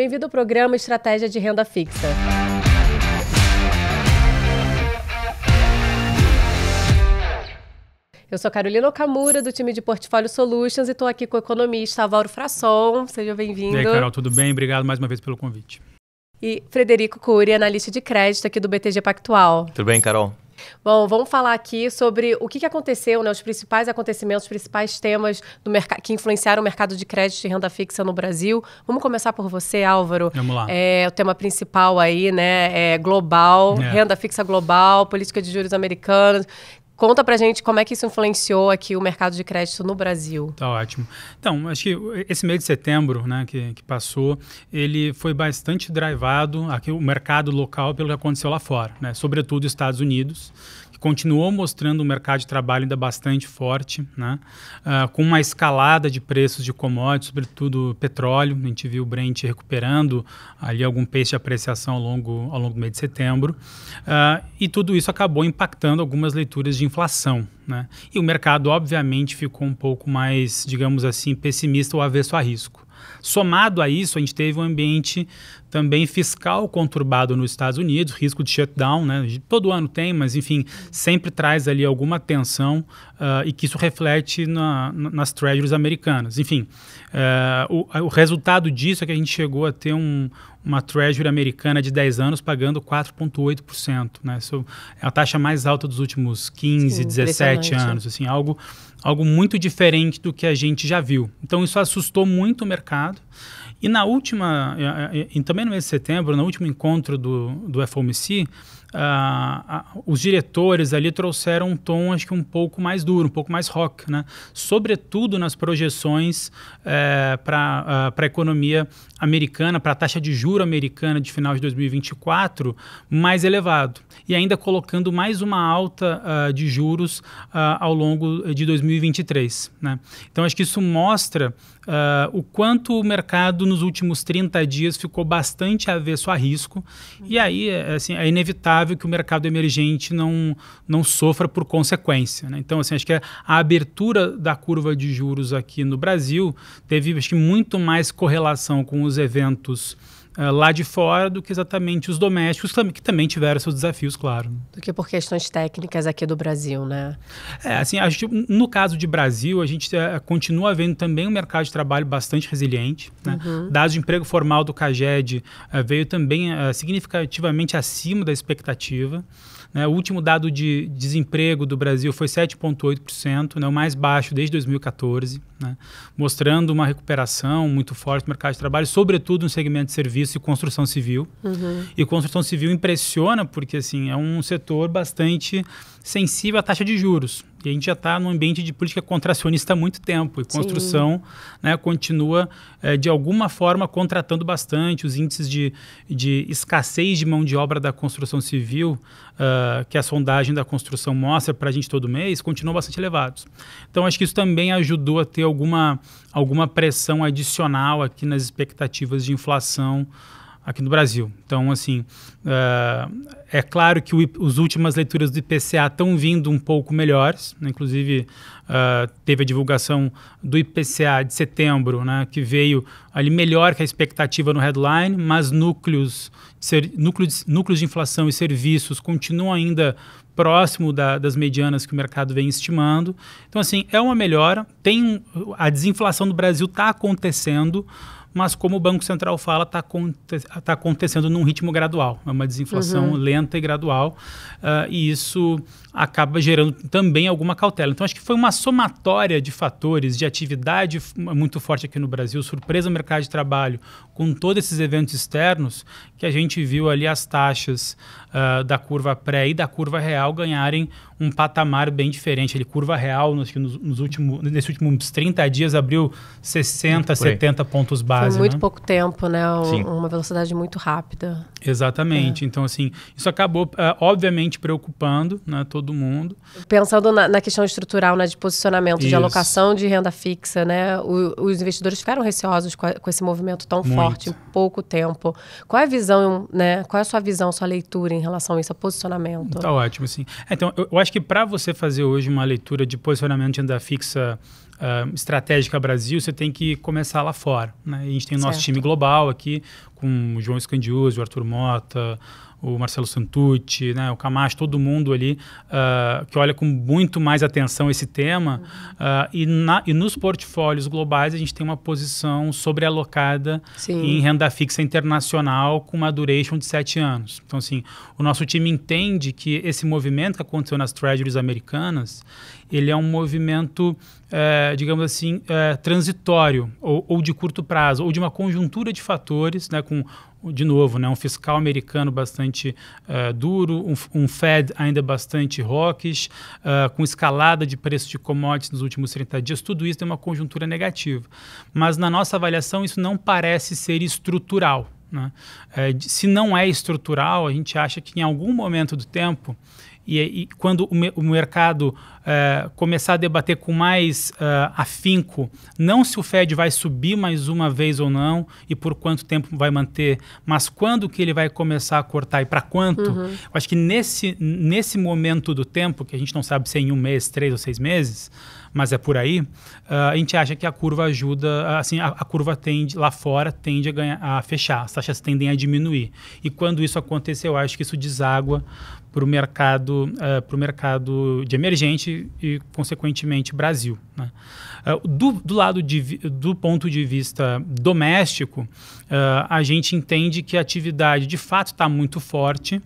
Bem-vindo ao programa Estratégia de Renda Fixa. Eu sou Carolina Okamura, do time de Portfólio Solutions, e estou aqui com o economista Valdo Frasson. Seja bem-vindo. E aí, Carol, tudo bem? Obrigado mais uma vez pelo convite. E Frederico Cury, analista de crédito aqui do BTG Pactual. Tudo bem, Carol? Bom, vamos falar aqui sobre o que, aconteceu, né, os principais acontecimentos, os principais temas do que influenciaram o mercado de crédito e renda fixa no Brasil. Vamos começar por você, Álvaro. Vamos lá. É, o tema principal aí, né, é global, é. renda fixa global, política de juros americanos. Conta pra gente como é que isso influenciou aqui o mercado de crédito no Brasil. Tá ótimo. Então, acho que esse mês de setembro, né, que, que passou, ele foi bastante drivado aqui o mercado local pelo que aconteceu lá fora, né? Sobretudo Estados Unidos, continuou mostrando um mercado de trabalho ainda bastante forte, né? Uh, com uma escalada de preços de commodities, sobretudo petróleo. A gente viu o Brent recuperando ali algum peixe de apreciação ao longo, ao longo do mês de setembro. Uh, e tudo isso acabou impactando algumas leituras de inflação. Né? E o mercado, obviamente, ficou um pouco mais, digamos assim, pessimista ou avesso a risco. Somado a isso, a gente teve um ambiente também fiscal conturbado nos Estados Unidos, risco de shutdown, né? todo ano tem, mas enfim, sempre traz ali alguma tensão uh, e que isso reflete na, nas treasuries americanas. Enfim, uh, o, o, resultado disso é que a gente chegou a ter um, uma treasury americana de 10 anos pagando 4,8%. Né? Isso é a taxa mais alta dos últimos 15, Sim, 17 anos, assim, algo, algo muito diferente do que a gente já viu. Então isso assustou muito o mercado. E na última, eh, eh, eh, e também no mês de setembro, no último encontro do, do FOMC, uh, ah, uh, os diretores ali trouxeram um tom, acho que um pouco mais duro, um pouco mais rock, né? sobretudo nas projeções uh, para uh, ah, a economia americana, para a taxa de juro americana de final de 2024 mais elevado, e ainda colocando mais uma alta ah, de juros ao longo de 2023. Né? Então, acho que isso mostra uh, o quanto o mercado nos últimos 30 dias ficou bastante avesso a risco. Uhum. E aí é, é assim, é inevitável que o mercado emergente não, não sofra por consequência. Né? Então, assim, acho que a abertura da curva de juros aqui no Brasil teve acho que, muito mais correlação com os eventos eh, lá de fora do que exatamente os domésticos, que também tiveram seus desafios, claro. Do que por questões técnicas aqui do Brasil, né? É, assim, a gente, no caso de Brasil, a gente uh, continua vendo também um mercado de trabalho bastante resiliente. Né? Uhum. Dados de emprego formal do CAGED uh, veio também significativamente acima da expectativa. Né? O último dado de desemprego do Brasil foi 7,8%, né? o mais baixo desde 2014, né? mostrando uma recuperação muito forte no mercado de trabalho, sobretudo no segmento de serviço e construção civil. Uhum. E construção civil impressiona porque assim, é um setor bastante sensível à taxa de juros. E a gente já está num ambiente de política contracionista há muito tempo. E construção né, continua, é, de alguma forma, contratando bastante. Os índices de, de escassez de mão de obra da construção civil, uh, que a sondagem da construção mostra para a gente todo mês, continuam bastante elevados. Então, acho que isso também ajudou a ter alguma, alguma pressão adicional aqui nas expectativas de inflação aqui no Brasil. Então, assim, uh, é claro que as últimas leituras do IPCA estão vindo um pouco melhores, né? inclusive uh, teve a divulgação do IPCA de setembro, né? que veio ali melhor que a expectativa no headline, mas núcleos ser, núcleos, núcleos de inflação e serviços continuam ainda próximo da, das medianas que o mercado vem estimando. Então, assim, é uma melhora. Tem a desinflação do Brasil está acontecendo, mas como o Banco Central fala, está aconte tá acontecendo num ritmo gradual, é uma desinflação uhum. lenta e gradual, uh, e isso acaba gerando também alguma cautela. Então, acho que foi uma somatória de fatores, de atividade muito forte aqui no Brasil, surpresa no mercado de trabalho, com todos esses eventos externos, que a gente viu ali as taxas uh, da curva pré e da curva real ganharem um patamar bem diferente. Ele, curva real, nos, nos últimos, nesses últimos 30 dias, abriu 60, 70 pontos base. Foi muito né? pouco tempo, né? Um, uma velocidade muito rápida. Exatamente. É. Então, assim, isso acabou, uh, obviamente, preocupando né, todo mundo. Pensando na, na questão estrutural, né, de posicionamento, isso. de alocação de renda fixa, né? O, os investidores ficaram receosos com, a, com esse movimento tão muito. forte forte em pouco tempo. Qual é a visão, né? Qual é a sua visão, sua leitura em relação a isso, a posicionamento? Tá ótimo, sim. É, então, eu, eu acho que para você fazer hoje uma leitura de posicionamento de renda fixa uh, estratégica Brasil, você tem que começar lá fora. Né? A gente tem o nosso certo. time global aqui, com o João Escandioso, o Arthur Mota, o Marcelo Santucci, né, o Camacho, todo mundo ali uh, que olha com muito mais atenção esse tema. Uh, e, na, e nos portfólios globais a gente tem uma posição sobrealocada Sim. em renda fixa internacional com uma duration de sete anos. Então, assim, o nosso time entende que esse movimento que aconteceu nas treasuries americanas, ele é um movimento, é, digamos assim, é, transitório ou, ou, de curto prazo, ou de uma conjuntura de fatores, né, com de novo, né, um fiscal americano bastante uh, duro, um, um, Fed ainda bastante rockish, uh, eh, com escalada de preços de commodities nos últimos 30 dias, tudo isso tem uma conjuntura negativa. Mas na nossa avaliação isso não parece ser estrutural. Né? É, se não é estrutural, a gente acha que em algum momento do tempo e, e quando o, me, o mercado eh, começar a debater com mais eh, afinco, não se o Fed vai subir mais uma vez ou não e por quanto tempo vai manter, mas quando que ele vai começar a cortar e para quanto, uhum. eu acho que nesse, nesse momento do tempo, que a gente não sabe se é em um mês, três ou seis meses, mas é por aí, uh, a gente acha que a curva ajuda, assim, a, a, curva tende, lá fora, tende a, ganhar, a fechar, as taxas tendem a diminuir. E quando isso acontecer, eu acho que isso deságua para o mercado, uh, eh, o mercado de emergente e, consequentemente, Brasil. Né? Uh, do, do, lado de, do ponto de vista doméstico, uh, a gente entende que a atividade de fato está muito forte,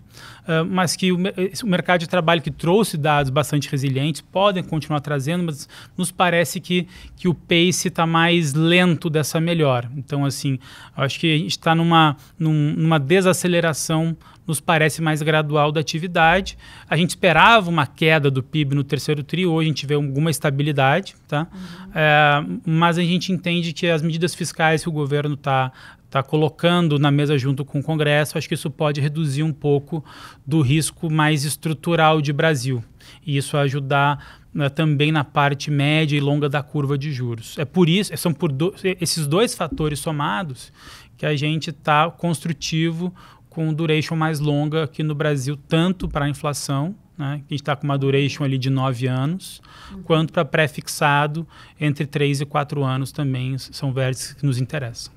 ah, mas que o, mercado de trabalho que trouxe dados bastante resilientes podem continuar trazendo, mas nos parece que, que o pace está mais lento dessa melhora. Então, assim, acho que a gente está numa, num, numa desaceleração nos parece mais gradual da atividade. A gente esperava uma queda do PIB no terceiro trio, hoje a gente vê alguma estabilidade, tá? Uhum. É, mas a gente entende que as medidas fiscais que o governo está está colocando na mesa junto com o Congresso, acho que isso pode reduzir um pouco do risco mais estrutural de Brasil. E isso ajudar né, também na parte média e longa da curva de juros. É por isso, é, são por do, é, esses dois fatores somados que a gente está construtivo com duration mais longa aqui no Brasil, tanto para a inflação, né, que a gente está com uma duration ali de nove anos, uhum. quanto para pré-fixado entre três e quatro anos também são vértices que nos interessam.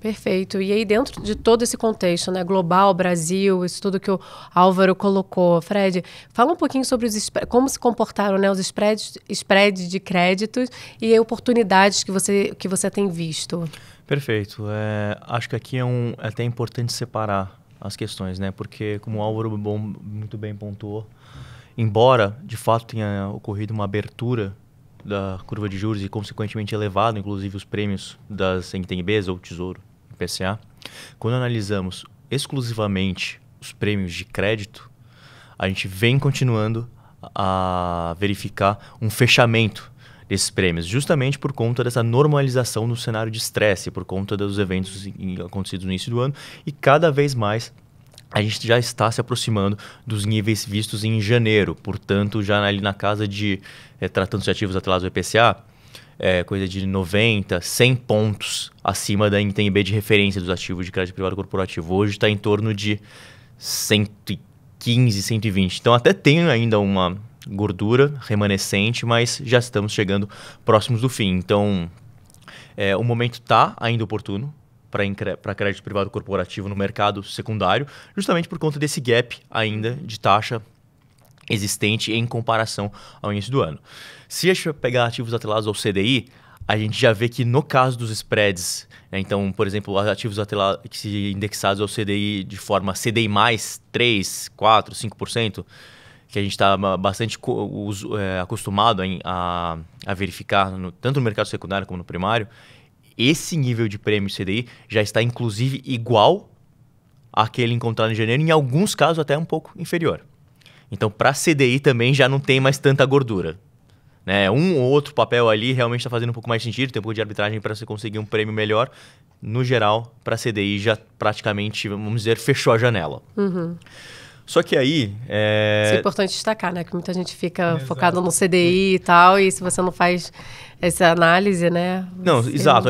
Perfeito. E aí, dentro de todo esse contexto, né, global, Brasil, isso tudo que o Álvaro colocou, Fred, fala um pouquinho sobre os, como se comportaram né, os spreads, spread de créditos e oportunidades que você, que você tem visto. Perfeito. É, acho que aqui é, um, é até importante separar as questões, né? Porque, como o Álvaro bom, muito bem pontuou, embora de fato tenha ocorrido uma abertura da curva de juros e, consequentemente, elevado, inclusive, os prêmios das NTNBs ou Tesouro IPCA, quando analisamos exclusivamente os prêmios de crédito, a gente vem continuando a verificar um fechamento desses prêmios, justamente por conta dessa normalização no cenário de estresse, por conta dos eventos acontecidos no início do ano e cada vez mais a gente já está se aproximando dos níveis vistos em janeiro, portanto, já ali na casa de, é, tratando-se de ativos atrelados ao IPCA, é, coisa de 90, 100 pontos acima da NTNB de referência dos ativos de crédito privado corporativo. Hoje está em torno de 115, 120. Então até tem ainda uma gordura remanescente, mas já estamos chegando próximos do fim. Então é, o momento está ainda oportuno para crédito privado corporativo no mercado secundário, justamente por conta desse gap ainda de taxa existente em comparação ao início do ano. Se a gente pegar ativos atrelados ao CDI, a gente já vê que no caso dos spreads, né, então, por exemplo, ativos atrelados, indexados ao CDI de forma CDI mais 3, 4, 5%, que a gente está bastante é, acostumado a, a verificar, no, tanto no mercado secundário como no primário, esse nível de prêmio CDI já está inclusive igual àquele encontrado em janeiro, em alguns casos até um pouco inferior. Então, para CDI também já não tem mais tanta gordura. Né? Um ou outro papel ali realmente está fazendo um pouco mais sentido, tem um pouco de arbitragem para você conseguir um prêmio melhor. No geral, para CDI já praticamente, vamos dizer, fechou a janela. Uhum. Só que aí. É... Isso é importante destacar, né? Que muita gente fica exato. focado no CDI e tal, e se você não faz essa análise, né? Não, exato.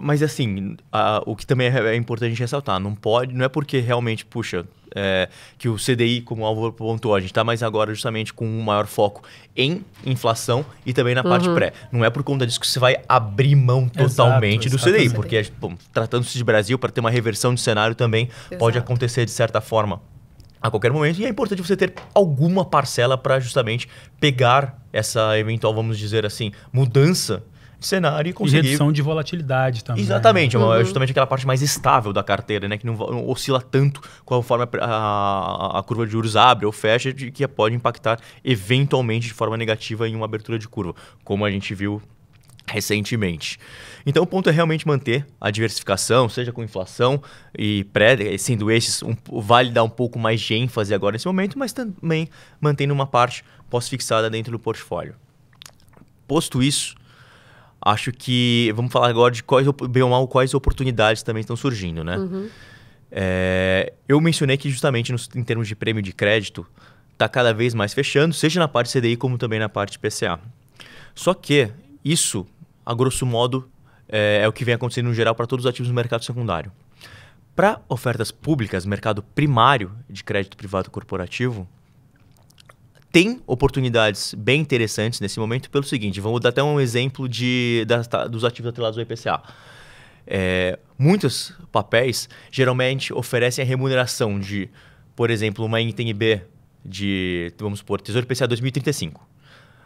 Mas assim, a, o que também é, é, importante a gente ressaltar, não pode, não é porque realmente, puxa, é, que o CDI, como o Álvaro pontuou, a gente está mais agora justamente com um maior foco em inflação e também na uhum. parte pré. Não é por conta disso que você vai abrir mão totalmente exato, do CDI, porque tratando-se de Brasil, para ter uma reversão de cenário também pode acontecer de certa forma a qualquer momento. E é importante você ter alguma parcela para justamente pegar essa eventual, vamos dizer assim, mudança de cenário e conseguir... E redução de volatilidade também. Né? Exatamente, é uhum. justamente aquela parte mais estável da carteira, né? Que não, não oscila tanto conforme a, a, a, curva de juros abre ou fecha, de, que pode impactar eventualmente de forma negativa em uma abertura de curva, como a gente viu recentemente. Então o ponto é realmente manter a diversificação, seja com inflação e pré, sendo esses, um, vale dar um pouco mais de ênfase agora nesse momento, mas também mantendo uma parte pós-fixada dentro do portfólio. Posto isso, acho que vamos falar agora de quais, bem ou mal, quais oportunidades também estão surgindo, né? Uhum. É, eu mencionei que justamente nos, em termos de prêmio de crédito, está cada vez mais fechando, seja na parte CDI como também na parte PCA. Só que isso a grosso modo, é, é o que vem acontecendo no geral para todos os ativos do mercado secundário. Para ofertas públicas, mercado primário de crédito privado corporativo, tem oportunidades bem interessantes nesse momento pelo seguinte, vamos dar até um exemplo de, da, tá, dos ativos atrelados ao IPCA. É, eh, muitos papéis geralmente oferecem a remuneração de, por exemplo, uma NTNB de, vamos supor, Tesouro IPCA 2035,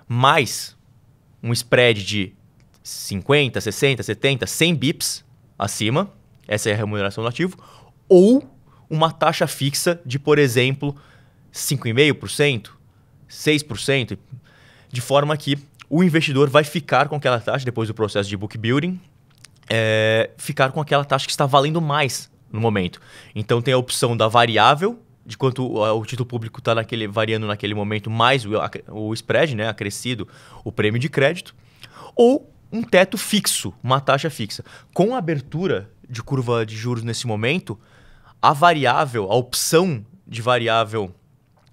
mais um spread de 50, 60, 70, 100 bips acima, essa é a remuneração do ativo, ou uma taxa fixa de, por exemplo, 5,5%, 6%, de forma que o investidor vai ficar com aquela taxa, depois do processo de book building, é, ficar com aquela taxa que está valendo mais no momento. Então tem a opção da variável, de quanto o título público está naquele, variando naquele momento, mais o, o spread, né, acrescido, o prêmio de crédito, ou um teto fixo, uma taxa fixa. Com a abertura de curva de juros nesse momento, a variável, a opção de variável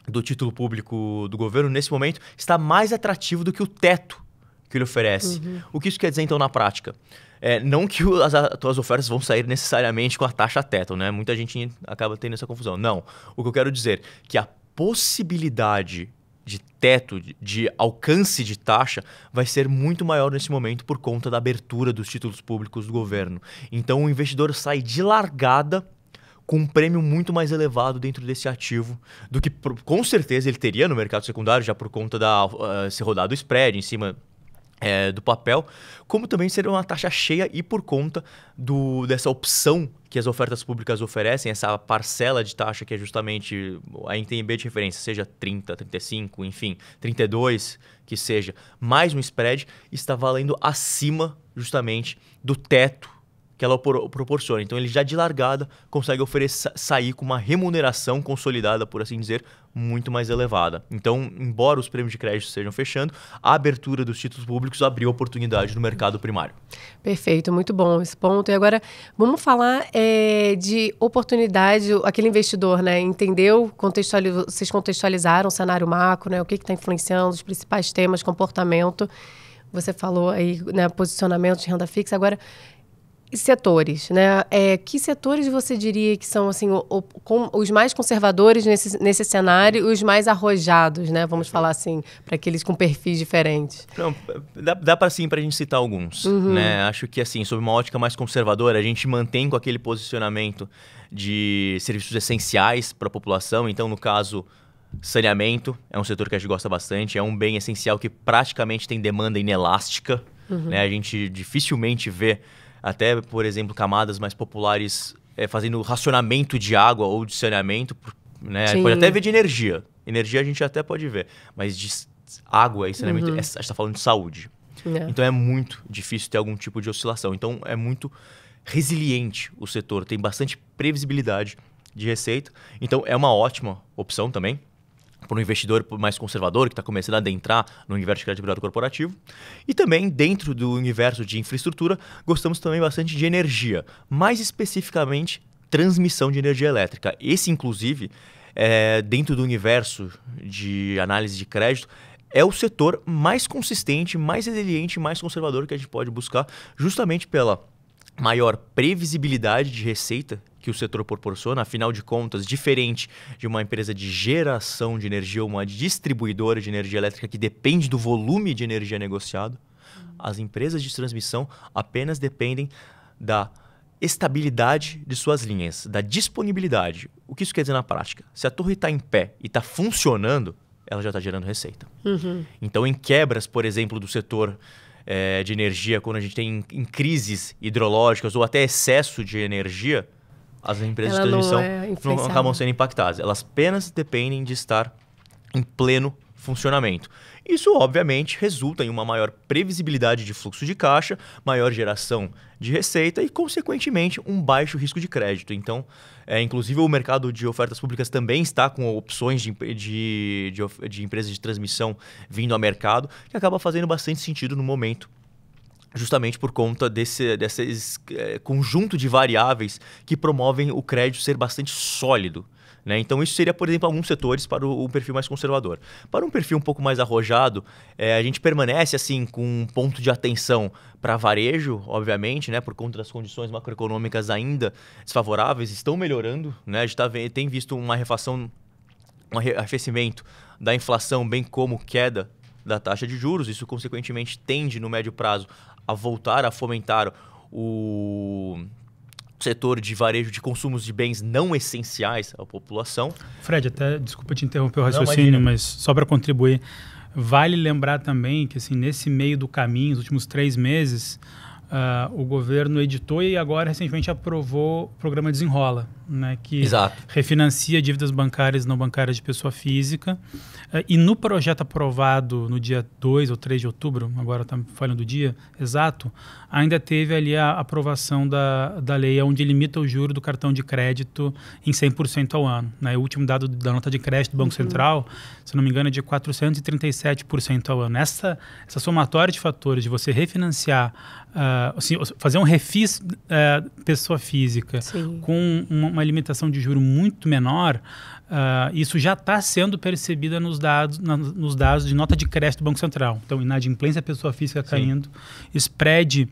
do título público do governo, nesse momento, está mais atrativo do que o teto que ele oferece. Uhum. O que isso quer dizer, então, na prática? É, não que as, as ofertas vão sair necessariamente com a taxa teto, né? Muita gente acaba tendo essa confusão. Não. O que eu quero dizer é que a possibilidade de teto, de, de alcance de taxa, vai ser muito maior nesse momento por conta da abertura dos títulos públicos do governo. Então o investidor sai de largada com um prêmio muito mais elevado dentro desse ativo do que com certeza ele teria no mercado secundário, já por conta da uh, ser rodado o spread em cima é, do papel, como também seria uma taxa cheia e por conta do, dessa opção que as ofertas públicas oferecem, essa parcela de taxa que é justamente a NTNB de referência, seja 30, 35, enfim, 32, que seja, mais um spread, está valendo acima justamente do teto que ela proporciona. Então ele já de largada consegue oferecer sair com uma remuneração consolidada, por assim dizer, muito mais elevada. Então, embora os prêmios de crédito estejam fechando, a abertura dos títulos públicos abriu oportunidade no mercado primário. Perfeito, muito bom esse ponto. E agora vamos falar é, de oportunidade. Aquele investidor, né, entendeu? Contextualizou, vocês contextualizaram o cenário macro, né? O que está influenciando os principais temas, comportamento. Você falou aí, né, posicionamento de renda fixa. Agora setores, né? É, que setores você diria que são assim o, o, com, os mais conservadores nesse, nesse cenário e os mais arrojados, né? Vamos falar assim para aqueles com perfis diferentes. Não, dá, dá para sim para a gente citar alguns, uhum. né? Acho que assim sob uma ótica mais conservadora a gente mantém com aquele posicionamento de serviços essenciais para a população. Então no caso saneamento é um setor que a gente gosta bastante, é um bem essencial que praticamente tem demanda inelástica. Uhum. Né? A gente dificilmente vê até, por exemplo, camadas mais populares é, fazendo racionamento de água ou de saneamento, né? Pode até ver de energia. Energia a gente até pode ver, mas de água e saneamento, uhum. é, a gente está falando de saúde. É. Então é muito difícil ter algum tipo de oscilação. Então é muito resiliente o setor, tem bastante previsibilidade de receita. Então é uma ótima opção também para um investidor mais conservador que está começando a adentrar no universo de crédito privado corporativo. E também, dentro do universo de infraestrutura, gostamos também bastante de energia, mais especificamente transmissão de energia elétrica. Esse, inclusive, é, dentro do universo de análise de crédito, é o setor mais consistente, mais resiliente, mais conservador que a gente pode buscar, justamente pela maior previsibilidade de receita que o setor proporciona, afinal de contas, diferente de uma empresa de geração de energia, ou uma distribuidora de energia elétrica que depende do volume de energia negociado, uhum. as empresas de transmissão apenas dependem da estabilidade de suas linhas, da disponibilidade. O que isso quer dizer na prática? Se a torre está em pé e está funcionando, ela já está gerando receita. Uhum. Então, em quebras, por exemplo, do setor é, de energia, quando a gente tem em crises hidrológicas ou até excesso de energia, as empresas Ela de transmissão não, é não acabam sendo impactadas. Elas apenas dependem de estar em pleno funcionamento. Isso, obviamente, resulta em uma maior previsibilidade de fluxo de caixa, maior geração de receita e, consequentemente, um baixo risco de crédito. Então, é, inclusive, o mercado de ofertas públicas também está com opções de, de, de, de empresas de transmissão vindo ao mercado, que acaba fazendo bastante sentido no momento justamente por conta desse, desse é, eh, conjunto de variáveis que promovem o crédito ser bastante sólido. Né? Então, isso seria, por exemplo, alguns setores para o, perfil mais conservador. Para um perfil um pouco mais arrojado, é, a gente permanece assim com um ponto de atenção para varejo, obviamente, né? por conta das condições macroeconômicas ainda desfavoráveis, estão melhorando. Né? A gente tá, tem visto uma refação, um arrefecimento da inflação, bem como queda da taxa de juros. Isso, consequentemente, tende no médio prazo a voltar a fomentar o setor de varejo de consumos de bens não essenciais à população. Fred, até desculpa te interromper o raciocínio, não, mas só para contribuir, vale lembrar também que assim nesse meio do caminho, nos últimos três meses, uh, o governo editou e agora recentemente aprovou o programa Desenrola, né, que Exato. refinancia dívidas bancárias não bancárias de pessoa física. É, e no projeto aprovado no dia 2 ou 3 de outubro, agora está falhando do dia exato, ainda teve ali a aprovação da, da lei onde limita o juro do cartão de crédito em 100% ao ano. Né? O último dado da nota de crédito do Banco uhum. Central, se não me engano, é de 437% ao ano. Essa, essa somatória de fatores de você refinanciar, uh, assim, fazer um refis uh, pessoa física Sim. com uma uma limitação de juro muito menor, Uh, isso já está sendo percebida nos dados, na, nos dados de nota de crédito do Banco Central. Então, inadimplência pessoa física caindo, Sim. spread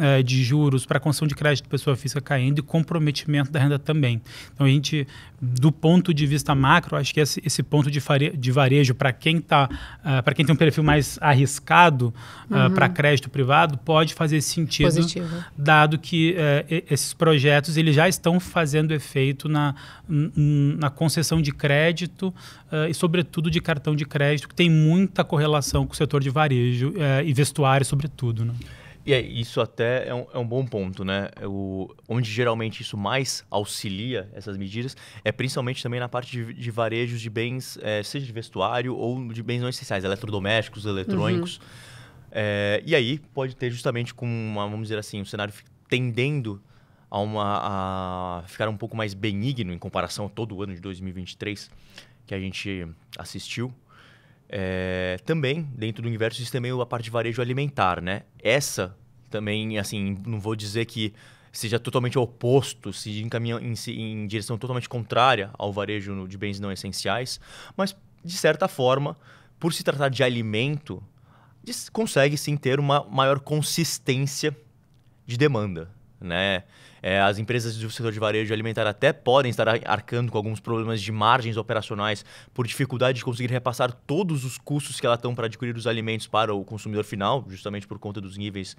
uh, de juros para concessão de crédito pessoa física caindo e comprometimento da renda também. Então, a gente, do ponto de vista macro, acho que esse, esse ponto de, fare, de varejo para quem tá, uh, ah, para quem tem um perfil mais arriscado ah, uhum. para crédito privado pode fazer sentido, Positivo. dado que eh, esses projetos eles já estão fazendo efeito na, na concessão de crédito uh, e, sobretudo, de cartão de crédito, que tem muita correlação com o setor de varejo uh, e vestuário, sobretudo. Né? E é, isso até é um, é um, bom ponto, né? O, onde geralmente isso mais auxilia essas medidas é principalmente também na parte de, de varejos de bens, é, seja de vestuário ou de bens não essenciais, eletrodomésticos, eletrônicos. Uhum. É, e aí pode ter justamente com uma, vamos dizer assim, um cenário tendendo a uma a ficar um pouco mais benigno em comparação a todo o ano de 2023 que a gente assistiu. É, também, dentro do universo, existe também a parte de varejo alimentar, né? Essa também, assim, não vou dizer que seja totalmente oposto, se encaminha em, em direção totalmente contrária ao varejo de bens não essenciais, mas, de certa forma, por se tratar de alimento, consegue sim ter uma maior consistência de demanda, né? É, as empresas do setor de varejo alimentar até podem estar arcando com alguns problemas de margens operacionais por dificuldade de conseguir repassar todos os custos que ela estão para adquirir os alimentos para o consumidor final, justamente por conta dos níveis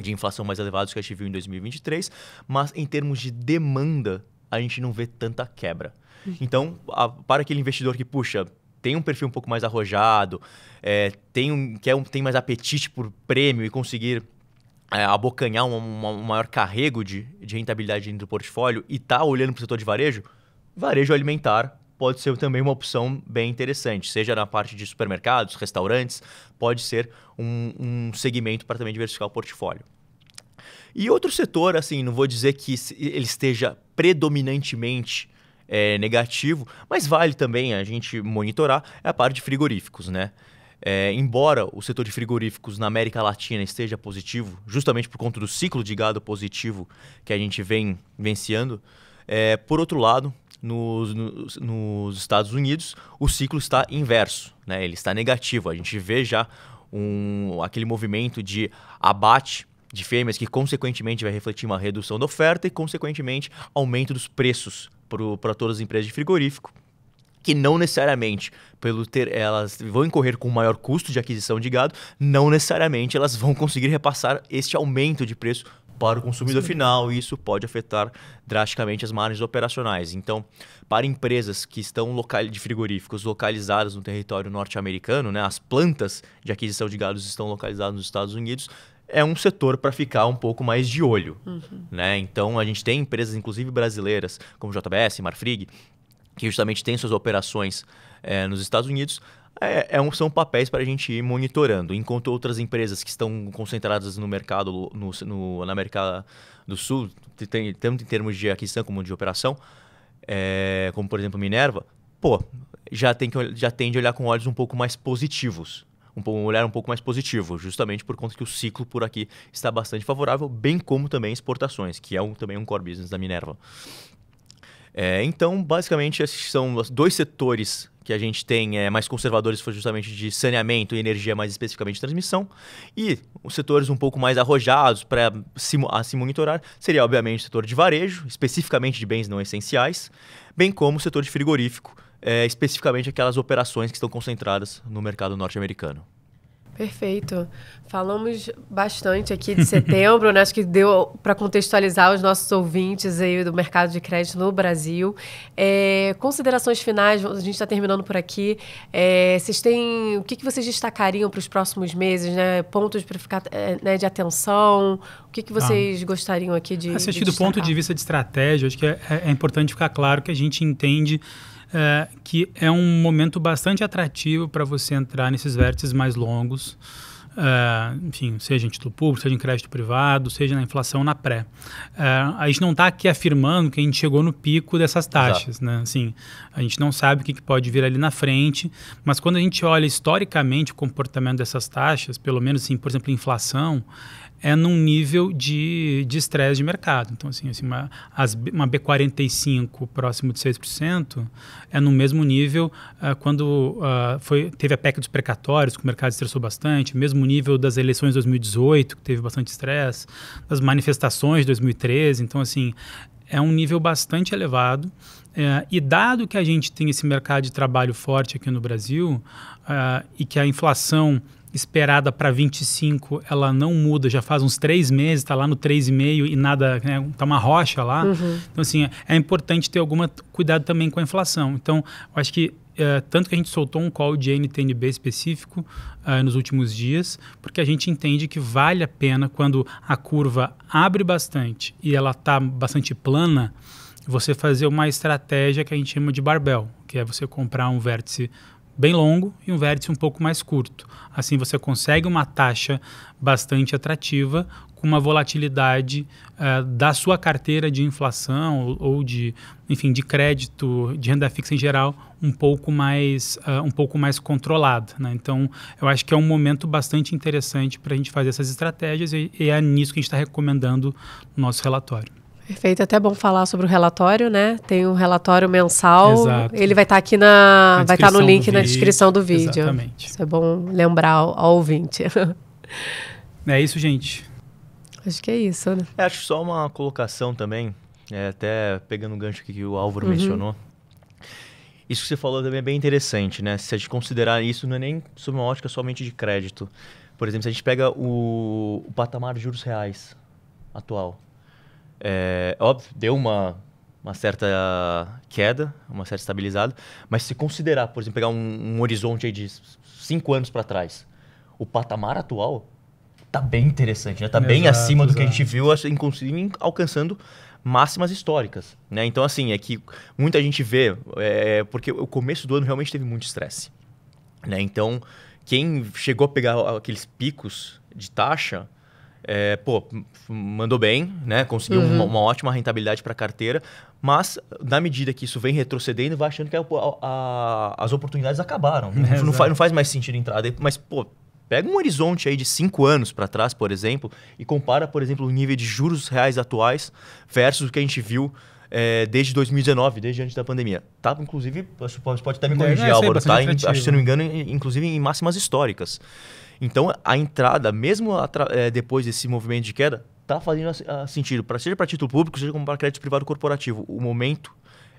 de inflação mais elevados que a gente viu em 2023, mas em termos de demanda, a gente não vê tanta quebra. Uhum. Então, a, para aquele investidor que, puxa, tem um perfil um pouco mais arrojado, é, tem, um, quer um, tem mais apetite por prêmio e conseguir é, abocanhar um, um, maior carrego de, de rentabilidade dentro do portfólio e tá olhando para o setor de varejo, varejo alimentar pode ser também uma opção bem interessante, seja na parte de supermercados, restaurantes, pode ser um, um segmento para também diversificar o portfólio. E outro setor, assim, não vou dizer que ele esteja predominantemente é, negativo, mas vale também a gente monitorar é a parte de frigoríficos, né? É, embora o setor de frigoríficos na América Latina esteja positivo, justamente por conta do ciclo de gado positivo que a gente vem venciando, é, por outro lado, nos, nos, nos, Estados Unidos, o ciclo está inverso, né? ele está negativo. A gente vê já um, aquele movimento de abate de fêmeas que, consequentemente, vai refletir uma redução da oferta e, consequentemente, aumento dos preços para todas as empresas de frigorífico que não necessariamente pelo ter elas vão incorrer com maior custo de aquisição de gado, não necessariamente elas vão conseguir repassar este aumento de preço para o consumidor Sim. final e isso pode afetar drasticamente as margens operacionais. Então, para empresas que estão local de frigoríficos localizadas no território norte-americano, né, as plantas de aquisição de gados estão localizadas nos Estados Unidos, é um setor para ficar um pouco mais de olho. Uhum. Né? Então, a gente tem empresas, inclusive brasileiras, como JBS, Marfrig, que justamente tem suas operações é, nos Estados Unidos, é, é um, são papéis para a gente ir monitorando, enquanto outras empresas que estão concentradas no mercado, no, no, na América do Sul, tem, tanto em termos de aquisição como de operação, é, como por exemplo Minerva, pô, já, tem que, já tende a olhar com olhos um pouco mais positivos. Um, olhar um pouco mais positivo, justamente por conta que o ciclo por aqui está bastante favorável, bem como também exportações, que é um, também um core business da Minerva. É, então, basicamente, esses são os dois setores que a gente tem é, mais conservadores foi justamente de saneamento e energia, mais especificamente transmissão. E os setores um pouco mais arrojados para se, se monitorar seria, obviamente, o setor de varejo, especificamente de bens não essenciais, bem como o setor de frigorífico, é, especificamente aquelas operações que estão concentradas no mercado norte-americano. Perfeito. Falamos bastante aqui de setembro, né? Acho que deu para contextualizar os nossos ouvintes aí do mercado de crédito no Brasil. É, considerações finais, a gente está terminando por aqui. É, vocês têm o que, que vocês destacariam para os próximos meses, né? Pontos para ficar é, né, de atenção. O que, que ah. vocês ah, gostariam aqui de? Assistir de do ponto de vista de estratégia, acho que é, é, é importante ficar claro que a gente entende é, que é um momento bastante atrativo para você entrar nesses vértices mais longos, eh, enfim, seja em título público, seja em crédito privado, seja na inflação na pré. Eh, a gente não está aqui afirmando que a gente chegou no pico dessas taxas, Exato. né? Assim, a gente não sabe o que, que pode vir ali na frente, mas quando a gente olha historicamente o comportamento dessas taxas, pelo menos, assim, por exemplo, inflação, é num nível de estresse de, de, mercado. Então, assim, assim uma, as, uma, B45 próximo de 6% é no mesmo nível uh, quando uh, foi, teve a PEC dos precatórios, que o mercado estressou bastante, mesmo nível das eleições de 2018, que teve bastante estresse, das manifestações de 2013. Então, assim, é um nível bastante elevado. É, e dado que a gente tem esse mercado de trabalho forte aqui no Brasil uh, e que a inflação esperada para 25, ela não muda, já faz uns três meses, está lá no 3,5 e nada, né, tá uma rocha lá. Uhum. Então, assim, é importante ter algum cuidado também com a inflação. Então, eu acho que é, tanto que a gente soltou um call de NTNB específico eh, nos últimos dias, porque a gente entende que vale a pena quando a curva abre bastante e ela está bastante plana, você fazer uma estratégia que a gente chama de barbel, que é você comprar um vértice bem longo e um vértice um pouco mais curto. Assim você consegue uma taxa bastante atrativa com uma volatilidade uh, da sua carteira de inflação ou de, enfim, de crédito, de renda fixa em geral, um pouco mais, uh, um pouco mais controlada. Né? Então, eu acho que é um momento bastante interessante para a gente fazer essas estratégias e, e é nisso que a gente está recomendando no nosso relatório. Perfeito, é até bom falar sobre o relatório, né? Tem um relatório mensal. Exato. Ele vai estar tá aqui na, na vai estar tá no link na descrição do vídeo. Exatamente. Isso é bom lembrar ao, ouvinte. é isso, gente. Acho que é isso, né? É, acho só uma colocação também, é, até pegando o um gancho que o Álvaro uhum. mencionou. Isso que você falou também é bem interessante, né? Se a gente considerar isso, não é nem sob uma ótica somente de crédito. Por exemplo, se a gente pega o, o patamar de juros reais atual, é, óbvio, deu uma, uma certa queda, uma certa estabilizada, mas se considerar, por exemplo, pegar um, um horizonte de cinco anos para trás, o patamar atual tá bem interessante, né? Tá exato, bem acima exato. do que a gente viu, inclusive alcançando máximas históricas, né? Então, assim, é que muita gente vê, é, porque o começo do ano realmente teve muito estresse, né? Então, quem chegou a pegar aqueles picos de taxa é, pô, mandou bem, né? Conseguiu uhum. uma, uma, ótima rentabilidade para a carteira, mas na medida que isso vem retrocedendo, vai achando que a, a, as oportunidades acabaram. É, não, faz, não faz mais sentido entrar. Mas, pô, Pega um horizonte aí de cinco anos para trás, por exemplo, e compara, por exemplo, o nível de juros reais atuais versus o que a gente viu é, desde 2019, desde antes da pandemia. Tá, inclusive, pode, pode até me corrigir, é, Álvaro, tá, em, acho, se não me né? engano, inclusive em máximas históricas. Então a entrada, mesmo é, depois desse movimento de queda, está fazendo a, ah, a sentido, pra, seja para título público, seja para crédito privado corporativo. O momento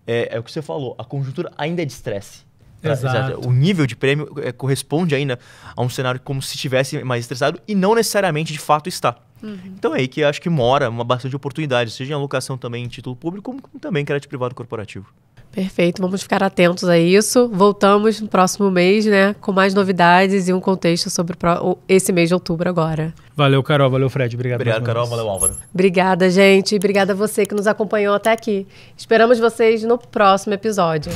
é, é o que você falou, a conjuntura ainda é de estresse. Tá? Exato. O nível de prêmio é, corresponde ainda a um cenário como se estivesse mais estressado e não necessariamente de fato está. Uhum. Então é aí que acho que mora uma bastante oportunidade, seja em alocação também em título público, como também em crédito privado corporativo. Perfeito, vamos ficar atentos a isso. Voltamos no próximo mês, né, com mais novidades e um contexto sobre esse mês de outubro agora. Valeu, Carol, valeu, Fred. Obrigado. Obrigado, Carol, valeu, Álvaro. Obrigada, gente. Obrigada a você que nos acompanhou até aqui. Esperamos vocês no próximo episódio.